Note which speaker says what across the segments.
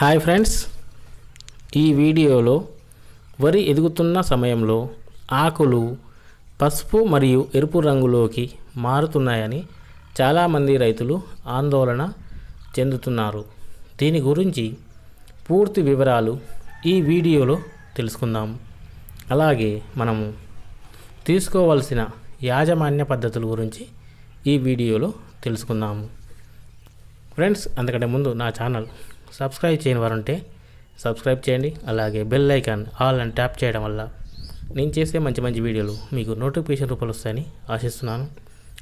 Speaker 1: hi friends ఈ వీడియోలో వరి ఎదుగుతున్న సమయంలో ఆకులు పసుపు మరియు ఎరుపు రంగులోకి మారుతున్నాయని చాలామంది రైతులు ఆందోళన చెందుతున్నారు దీని గురించి పూర్తి వివరాలు ఈ వీడియోలో తెలుసుకుందాం అలాగే మనము తీసుకోవలసిన యాజమాన్య పద్ధతుల గురించి ఈ వీడియోలో తెలుసుకుందాము ఫ్రెండ్స్ అందుకంటే ముందు నా ఛానల్ సబ్స్క్రైబ్ చేయని ఉంటే సబ్స్క్రైబ్ చేయండి అలాగే బెల్ ఐకాన్ ఆల్ అని ట్యాప్ చేయడం వల్ల నేను చేసే మంచి మంచి వీడియోలు మీకు నోటిఫికేషన్ రూపంలో వస్తాయని ఆశిస్తున్నాను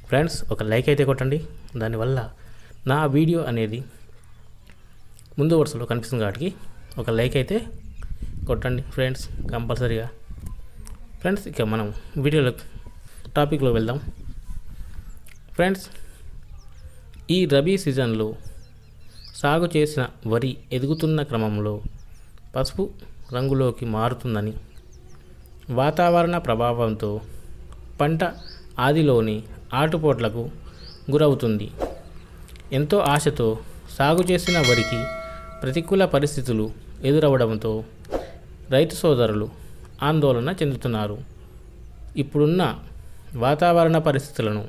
Speaker 1: ఫ్రెండ్స్ ఒక లైక్ అయితే కొట్టండి దానివల్ల నా వీడియో అనేది ముందు వరుసలో కనిపిస్తుంది కాబట్టి ఒక లైక్ అయితే కొట్టండి ఫ్రెండ్స్ కంపల్సరీగా ఫ్రెండ్స్ ఇక మనం వీడియోలో టాపిక్లో వెళ్దాం ఫ్రెండ్స్ ఈ రబీ సీజన్లో సాగు చేసిన వరి ఎదుగుతున్న క్రమంలో పసుపు రంగులోకి మారుతుందని వాతావరణ ప్రభావంతో పంట ఆదిలోని ఆటుపోట్లకు గురవుతుంది ఎంతో ఆశతో సాగు చేసిన వరికి ప్రతికూల పరిస్థితులు ఎదురవడంతో రైతు సోదరులు ఆందోళన చెందుతున్నారు ఇప్పుడున్న వాతావరణ పరిస్థితులను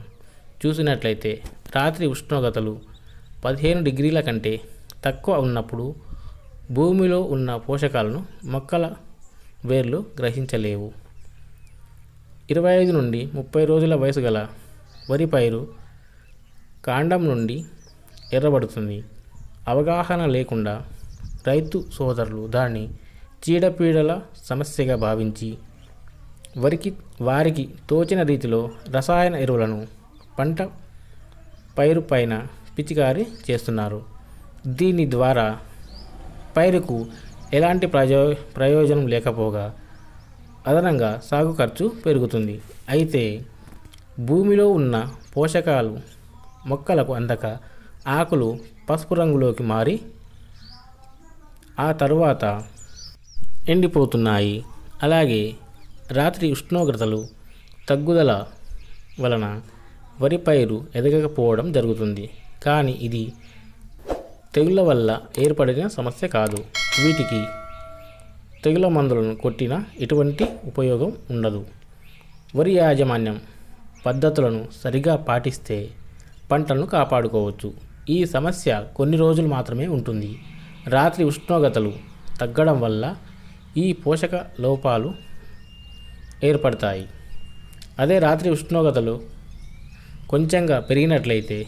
Speaker 1: చూసినట్లయితే రాత్రి ఉష్ణోగ్రతలు పదిహేను డిగ్రీల కంటే తక్కువ ఉన్నప్పుడు భూమిలో ఉన్న పోషకాలను మొక్కల వేర్లు గ్రహించలేవు ఇరవై ఐదు నుండి ముప్పై రోజుల వయసు గల వరి పైరు కాండం నుండి ఎర్రబడుతుంది అవగాహన లేకుండా రైతు సోదరులు దాన్ని చీడపీడల సమస్యగా భావించి వరికి వారికి తోచిన రీతిలో రసాయన ఎరువులను పంట పైరు పైన పిచికారి చేస్తున్నారు దీని ద్వారా పైరుకు ఎలాంటి ప్రయో ప్రయోజనం లేకపోగా అదనంగా సాగు ఖర్చు పెరుగుతుంది అయితే భూమిలో ఉన్న పోషకాలు మొక్కలకు అందక ఆకులు పసుపు రంగులోకి మారి ఆ తరువాత ఎండిపోతున్నాయి అలాగే రాత్రి ఉష్ణోగ్రతలు తగ్గుదల వలన వరి పైరు ఎదగకపోవడం జరుగుతుంది కానీ ఇది తెగుళ్ళ వల్ల ఏర్పడిన సమస్య కాదు వీటికి తెగుల మందులను కొట్టిన ఎటువంటి ఉపయోగం ఉండదు వరి యాజమాన్యం పద్ధతులను సరిగా పాటిస్తే పంటలను కాపాడుకోవచ్చు ఈ సమస్య కొన్ని రోజులు మాత్రమే ఉంటుంది రాత్రి ఉష్ణోగ్రతలు తగ్గడం వల్ల ఈ పోషక లోపాలు ఏర్పడతాయి అదే రాత్రి ఉష్ణోగ్రతలు కొంచెంగా పెరిగినట్లయితే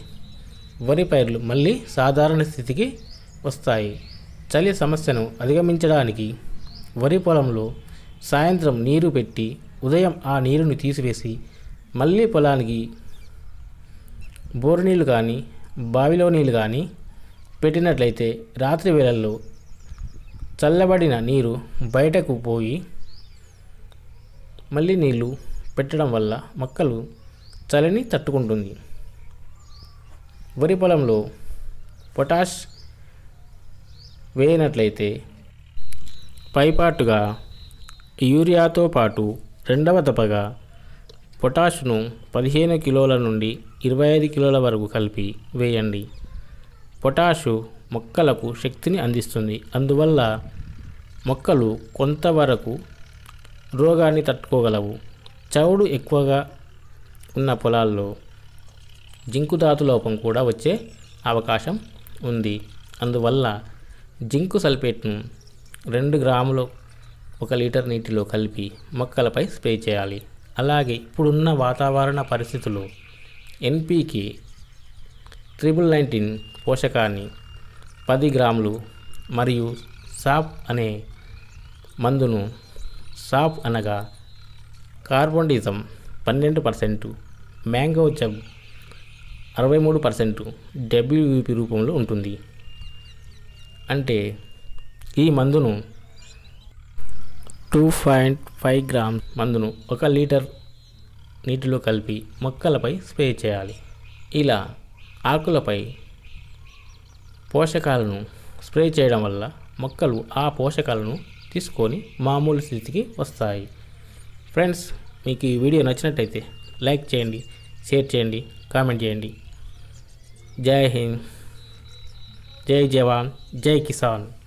Speaker 1: వరి పైర్లు మళ్ళీ సాధారణ స్థితికి వస్తాయి చలి సమస్యను అధిగమించడానికి వరి పొలంలో సాయంత్రం నీరు పెట్టి ఉదయం ఆ నీరుని తీసివేసి మళ్ళీ పొలానికి బోరు నీళ్ళు కానీ బావిలో నీళ్ళు కానీ పెట్టినట్లయితే రాత్రి వేళల్లో చల్లబడిన నీరు బయటకు పోయి మళ్ళీ నీళ్ళు పెట్టడం వల్ల మొక్కలు చలిని తట్టుకుంటుంది వరి పొలంలో పొటాష్ వేయనట్లయితే పైపాటుగా యూరియాతో పాటు రెండవ దపగా పొటాష్ను పదిహేను కిలోల నుండి ఇరవై ఐదు కిలోల వరకు కలిపి వేయండి పొటాషు మొక్కలకు శక్తిని అందిస్తుంది అందువల్ల మొక్కలు కొంతవరకు రోగాన్ని తట్టుకోగలవు చౌడు ఎక్కువగా ఉన్న పొలాల్లో జింకు ధాతు లోపం కూడా వచ్చే అవకాశం ఉంది అందువల్ల జింకు సల్ఫేట్ను రెండు గ్రాములు ఒక లీటర్ నీటిలో కలిపి మొక్కలపై స్ప్రే చేయాలి అలాగే ఇప్పుడున్న వాతావరణ పరిస్థితులు ఎన్పికి ట్రిపుల్ నైన్టీన్ పోషకాన్ని పది గ్రాములు మరియు సాప్ అనే మందును సాప్ అనగా కార్బోనిజం పన్నెండు పర్సెంటు మ్యాంగో జబ్ అరవై మూడు పర్సెంట్ డబ్ల్యూపీ రూపంలో ఉంటుంది అంటే ఈ మందును టూ పాయింట్ ఫైవ్ గ్రామ్ మందును ఒక లీటర్ నీటిలో కలిపి మొక్కలపై స్ప్రే చేయాలి ఇలా ఆకులపై పోషకాలను స్ప్రే చేయడం వల్ల మొక్కలు ఆ పోషకాలను తీసుకొని మామూలు స్థితికి వస్తాయి ఫ్రెండ్స్ మీకు ఈ వీడియో నచ్చినట్టయితే లైక్ చేయండి షేర్ చేయండి కామెంట్ చేయండి जय हिंद जय जवान जय किसान